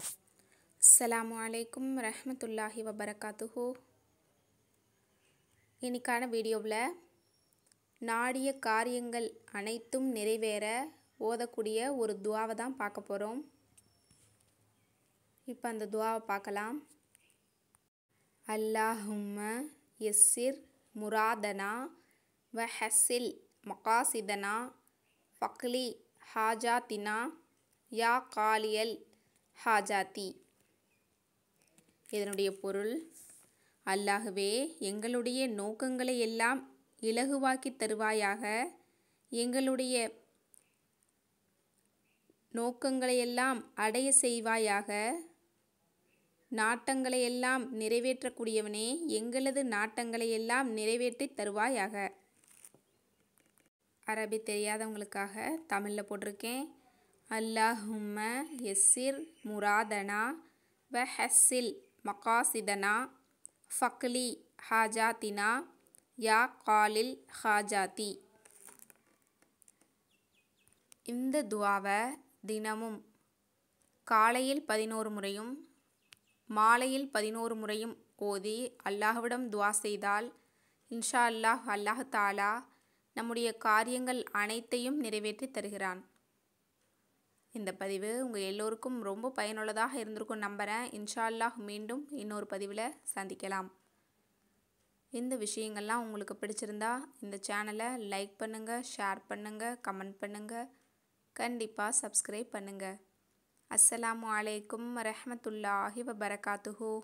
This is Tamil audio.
அஸ்லாம் வலைக்கும் ரஹமத்துல்லாஹி வபரகாத்துஹு இன்றைக்கான வீடியோவில் நாடிய காரியங்கள் அனைத்தும் நிறைவேற ஓதக்கூடிய ஒரு துவாவை தான் பார்க்க போகிறோம் இப்போ அந்த துவாவை பார்க்கலாம் அல்லாஹும்ம எஸ்ஸிர் முராதனா வ மகாசிதனா ஃபக்லி ஹாஜாத்தினா யா காலியல் ஹாஜாத்தி இதனுடைய பொருள் அல்லாகவே எங்களுடைய நோக்கங்களை எல்லாம் இலகுவாக்கி தருவாயாக எங்களுடைய நோக்கங்களையெல்லாம் அடைய செய்வாயாக நாட்டங்களையெல்லாம் நிறைவேற்றக்கூடியவனே எங்களது நாட்டங்களையெல்லாம் நிறைவேற்றி தருவாயாக அரபி தெரியாதவங்களுக்காக தமிழில் போட்டிருக்கேன் அல்லாஹும்ம எஸ்ஸிர் முராதனா வ ஹஸ்ஸில் மகாசிதனா ஃபக்லி ஹாஜாத்தினா யா காலில் ஹாஜாத்தி இந்த துவாவை தினமும் காலையில் பதினோரு முறையும் மாலையில் பதினோரு முறையும் ஓதி அல்லாஹ்விடம் துவா செய்தால் இன்ஷா அல்லாஹ் அல்லாஹ் தாலா நம்முடைய காரியங்கள் அனைத்தையும் நிறைவேற்றி தருகிறான் இந்த பதிவு உங்கள் எல்லோருக்கும் ரொம்ப பயனுள்ளதாக இருந்திருக்கும் நம்புகிறேன் இன்ஷால்லாஹ் மீண்டும் இன்னொரு பதிவில் சந்திக்கலாம் இந்த விஷயங்கள்லாம் உங்களுக்கு பிடிச்சிருந்தா இந்த சேனலை லைக் பண்ணுங்கள் ஷேர் பண்ணுங்கள் கமெண்ட் பண்ணுங்கள் கண்டிப்பாக சப்ஸ்கிரைப் பண்ணுங்கள் அஸ்ஸலாமு வலைக்கம் ரஹமத்துல்லாஹி வபரகாத்துஹூ